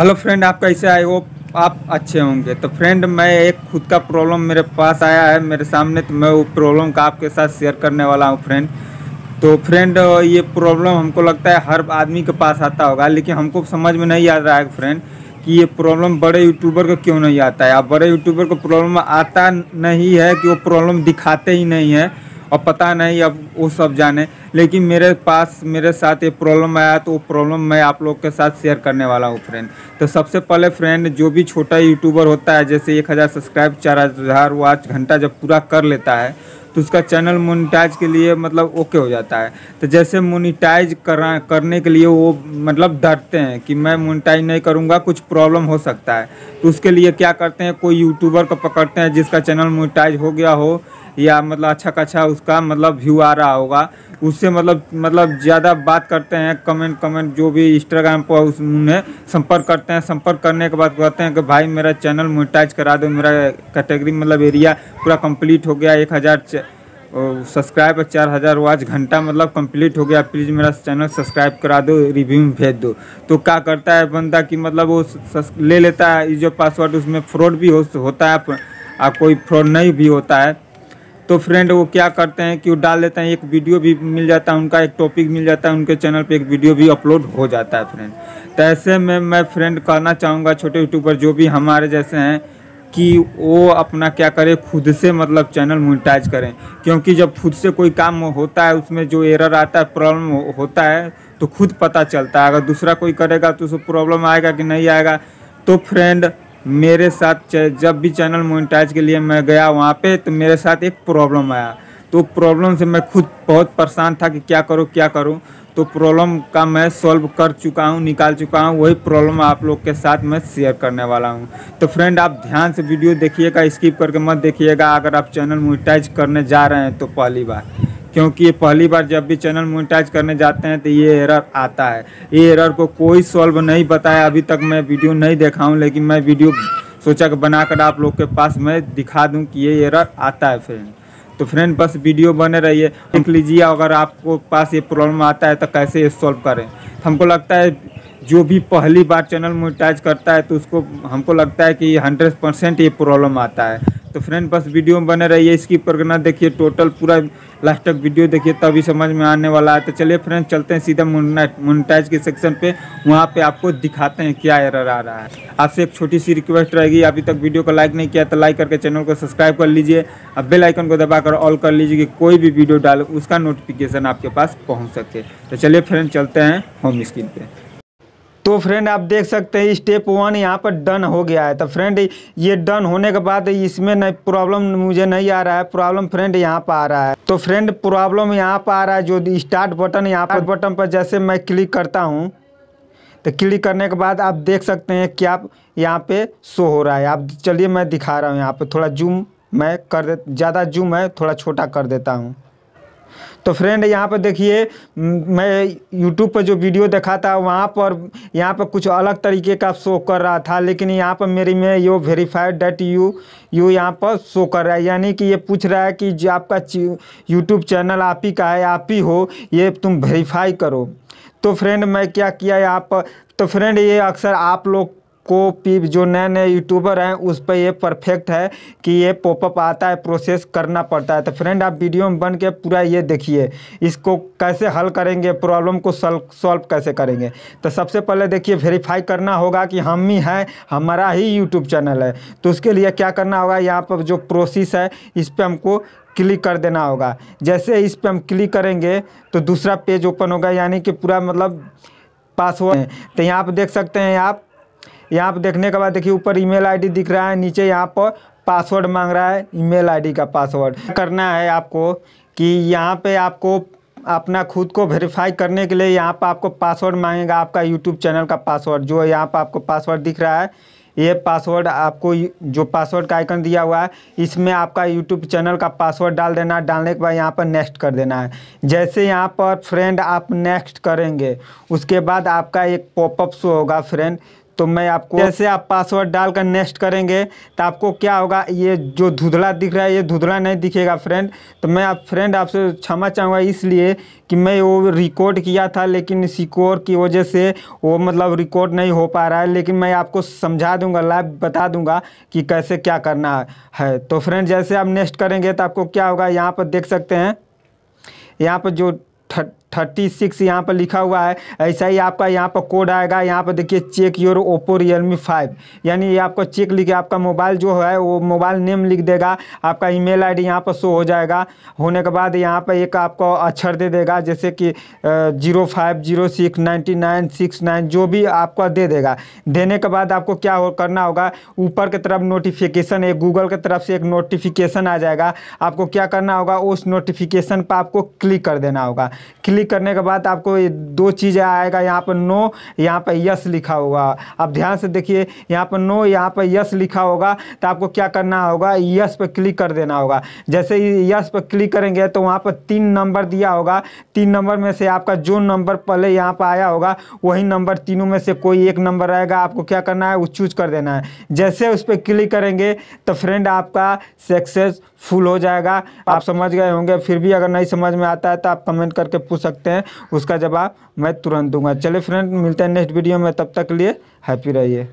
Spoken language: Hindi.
हेलो फ्रेंड आप कैसे आए हो आप अच्छे होंगे तो फ्रेंड मैं एक खुद का प्रॉब्लम मेरे पास आया है मेरे सामने तो मैं वो प्रॉब्लम का आपके साथ शेयर करने वाला हूँ फ्रेंड तो फ्रेंड ये प्रॉब्लम हमको लगता है हर आदमी के पास आता होगा लेकिन हमको समझ में नहीं आ रहा है फ्रेंड कि ये प्रॉब्लम बड़े यूट्यूबर को क्यों नहीं आता है आप बड़े यूट्यूबर को प्रॉब्लम आता नहीं है कि वो प्रॉब्लम दिखाते ही नहीं है और पता नहीं अब वो सब जाने लेकिन मेरे पास मेरे साथ ये प्रॉब्लम आया तो वो प्रॉब्लम मैं आप लोग के साथ शेयर करने वाला हूँ फ्रेंड तो सबसे पहले फ्रेंड जो भी छोटा यूट्यूबर होता है जैसे एक हज़ार सब्सक्राइब चार हज़ार वो आज घंटा जब पूरा कर लेता है तो उसका चैनल मोनिटाइज के लिए मतलब ओके हो जाता है तो जैसे मोनिटाइज करा करने के लिए वो मतलब डरते हैं कि मैं मोनिटाइज नहीं करूँगा कुछ प्रॉब्लम हो सकता है तो उसके लिए क्या करते हैं कोई यूट्यूबर को पकड़ते हैं जिसका चैनल मोनिटाइज हो गया हो या मतलब अच्छा खासा उसका मतलब व्यू आ रहा होगा उससे मतलब मतलब ज़्यादा बात करते हैं कमेंट कमेंट जो भी इंस्टाग्राम पर उन्हें संपर्क करते हैं संपर्क करने के बाद कहते हैं कि भाई मेरा चैनल मोनिटाइज करा दो मेरा कैटेगरी मतलब एरिया पूरा कंप्लीट हो गया एक हज़ार सब्सक्राइब और चार हज़ार वाच घंटा मतलब कंप्लीट हो गया प्लीज़ मेरा चैनल सब्सक्राइब करा दो रिव्यू में भेज दो तो क्या करता है बंदा कि मतलब वो ले लेता है जो पासवर्ड उसमें फ्रॉड भी हो, होता है और कोई फ्रॉड नहीं भी होता है तो फ्रेंड वो क्या करते हैं कि वो डाल देते हैं एक वीडियो भी मिल जाता है उनका एक टॉपिक मिल जाता है उनके चैनल पे एक वीडियो भी अपलोड हो जाता है फ्रेंड तो ऐसे में मैं फ्रेंड कहना चाहूँगा छोटे यूट्यूबर जो भी हमारे जैसे हैं कि वो अपना क्या करें खुद से मतलब चैनल मोनिटाइज करें क्योंकि जब खुद से कोई काम होता है उसमें जो एरर आता है प्रॉब्लम होता है तो खुद पता चलता है अगर दूसरा कोई करेगा तो उसको प्रॉब्लम आएगा कि नहीं आएगा तो फ्रेंड मेरे साथ जब भी चैनल मोनिटाइज के लिए मैं गया वहाँ पे तो मेरे साथ एक प्रॉब्लम आया तो प्रॉब्लम से मैं खुद बहुत परेशान था कि क्या करूँ क्या करूँ तो प्रॉब्लम का मैं सॉल्व कर चुका हूँ निकाल चुका हूँ वही प्रॉब्लम आप लोग के साथ मैं शेयर करने वाला हूँ तो फ्रेंड आप ध्यान से वीडियो देखिएगा स्किप करके मत देखिएगा अगर आप चैनल मोनिटाइज करने जा रहे हैं तो पहली बार क्योंकि ये पहली बार जब भी चैनल मोनिटाइज करने जाते हैं तो ये एरर आता है ये एरर को कोई सॉल्व नहीं बताया अभी तक मैं वीडियो नहीं देखा हूँ लेकिन मैं वीडियो सोचा कि बनाकर आप लोग के पास मैं दिखा दूँ कि ये एरर आता है फ्रेंड तो फ्रेंड बस वीडियो बने रहिए देख लीजिए अगर आपको पास ये प्रॉब्लम आता है तो कैसे ये सॉल्व करें तो हमको लगता है जो भी पहली बार चैनल मोनिटाइज करता है तो उसको हमको लगता है कि हंड्रेड परसेंट ये प्रॉब्लम आता है तो फ्रेंड बस वीडियो में बने रहिए इसकी ना देखिए टोटल पूरा लास्ट तक वीडियो देखिए तभी समझ में आने वाला है तो चलिए फ्रेंड चलते हैं सीधा मोनिटाइज के सेक्शन पे वहाँ पे आपको दिखाते हैं क्या एरर आ रहा है आपसे एक छोटी सी रिक्वेस्ट रहेगी अभी तक वीडियो को लाइक नहीं किया तो लाइक करके चैनल को सब्सक्राइब कर लीजिए अब बेलाइकन को दबाकर ऑल कर लीजिए कि कोई भी वीडियो डाले उसका नोटिफिकेशन आपके पास पहुँच सके तो चलिए फ्रेंड चलते हैं होम स्क्रीन पर तो फ्रेंड आप देख सकते हैं स्टेप वन यहाँ पर डन हो गया है तो फ्रेंड ये डन होने के बाद इसमें नहीं प्रॉब्लम मुझे नहीं आ रहा है प्रॉब्लम फ्रेंड यहाँ पर आ रहा है तो फ्रेंड प्रॉब्लम यहाँ पर आ रहा है जो स्टार्ट बटन यहाँ पर बटन पर जैसे मैं क्लिक करता हूँ तो क्लिक करने के बाद आप देख सकते हैं क्या यहाँ पे शो हो रहा है आप चलिए मैं दिखा रहा हूँ यहाँ पर थोड़ा जूम मैं कर दे ज़्यादा जूम है थोड़ा छोटा कर देता हूँ तो फ्रेंड यहाँ पर देखिए मैं यूट्यूब पर जो वीडियो देखा था वहाँ पर यहाँ पर कुछ अलग तरीके का शो कर रहा था लेकिन यहाँ पर मेरी में यो वेरीफाइड डेट यू यू यहाँ पर शो कर रहा है यानी कि ये पूछ रहा है कि जो आपका यूट्यूब चैनल आप ही का है आप ही हो ये तुम वेरीफाई करो तो फ्रेंड मैं क्या किया यहाँ पर तो फ्रेंड ये अक्सर आप लोग को जो नए नए यूट्यूबर हैं उस पर ये परफेक्ट है कि ये पॉपअप आता है प्रोसेस करना पड़ता है तो फ्रेंड आप वीडियो में बन के पूरा ये देखिए इसको कैसे हल करेंगे प्रॉब्लम को सॉल्व कैसे करेंगे तो सबसे पहले देखिए वेरीफाई करना होगा कि हम ही हैं हमारा ही यूट्यूब चैनल है तो उसके लिए क्या करना होगा यहाँ पर जो प्रोसेस है इस पर हमको क्लिक कर देना होगा जैसे इस पर हम क्लिक करेंगे तो दूसरा पेज ओपन होगा यानी कि पूरा मतलब पासवर्ड तो यहाँ पर देख सकते हैं आप यहाँ पर देखने के बाद देखिए ऊपर ईमेल आईडी दिख रहा है नीचे यहाँ पर पासवर्ड मांग रहा है ईमेल आईडी का पासवर्ड करना है आपको कि यहाँ पे आपको अपना खुद को वेरीफाई करने के लिए यहाँ पर आपको पासवर्ड मांगेगा आपका यूट्यूब चैनल का पासवर्ड जो यहाँ पर आपको पासवर्ड दिख रहा है ये पासवर्ड आपको जो पासवर्ड का आइकन दिया हुआ है इसमें आपका यूट्यूब चैनल का पासवर्ड डाल देना है डालने के बाद यहाँ पर नेक्स्ट कर देना है जैसे यहाँ पर फ्रेंड आप नेक्स्ट करेंगे उसके बाद आपका एक पॉपअप शो होगा फ्रेंड तो मैं आपको जैसे आप पासवर्ड डालकर नेक्स्ट करेंगे तो आपको क्या होगा ये जो धुधला दिख रहा है ये धुधला नहीं दिखेगा फ्रेंड तो मैं आप फ्रेंड आपसे क्षमा चाहूँगा इसलिए कि मैं वो रिकॉर्ड किया था लेकिन सिक्योर की वजह से वो मतलब रिकॉर्ड नहीं हो पा रहा है लेकिन मैं आपको समझा दूंगा लाइव बता दूंगा कि कैसे क्या करना है तो फ्रेंड जैसे आप नेक्स्ट करेंगे तो आपको क्या होगा यहाँ पर देख सकते हैं यहाँ पर जो थर्टी सिक्स यहाँ पर लिखा हुआ है ऐसा ही आपका यहाँ पर कोड आएगा यहाँ पर देखिए check your Oppo Realme five यानी ये आपको चेक लिखे आपका मोबाइल जो है वो मोबाइल नेम लिख देगा आपका ईमेल आईडी यहाँ पर शो हो जाएगा होने के बाद यहाँ पर एक आपको अक्षर दे देगा जैसे कि zero five zero six ninety nine six nine जो भी आपको दे देगा देने के बाद आपको क्या हो करना होगा ऊपर की तरफ नोटिफिकेशन एक गूगल की तरफ से एक नोटिफिकेशन आ जाएगा आपको क्या करना होगा उस नोटिफिकेशन पर आपको क्लिक कर देना होगा क्लिक क्लिक करने के बाद आपको ये दो चीज़ें आएगा यहाँ पर नो यहाँ पर यस लिखा होगा आप ध्यान से देखिए यहाँ पर नो यहाँ पर यस लिखा होगा तो आपको क्या करना होगा यस पर क्लिक कर देना होगा जैसे ही यस पर क्लिक करेंगे तो वहाँ पर तीन नंबर दिया होगा तीन नंबर में से आपका जो नंबर पहले यहाँ पर आया होगा वही नंबर तीनों में से कोई एक नंबर रहेगा आपको क्या करना है वो चूज कर देना है जैसे उस पर क्लिक करेंगे तो फ्रेंड आपका सक्सेसफुल हो जाएगा आप समझ गए होंगे फिर भी अगर नहीं समझ में आता है तो आप कमेंट करके पूछ सकते सकते हैं उसका जवाब मैं तुरंत दूंगा चलिए फ्रेंड मिलते हैं नेक्स्ट वीडियो में तब तक लिए हैप्पी रहिए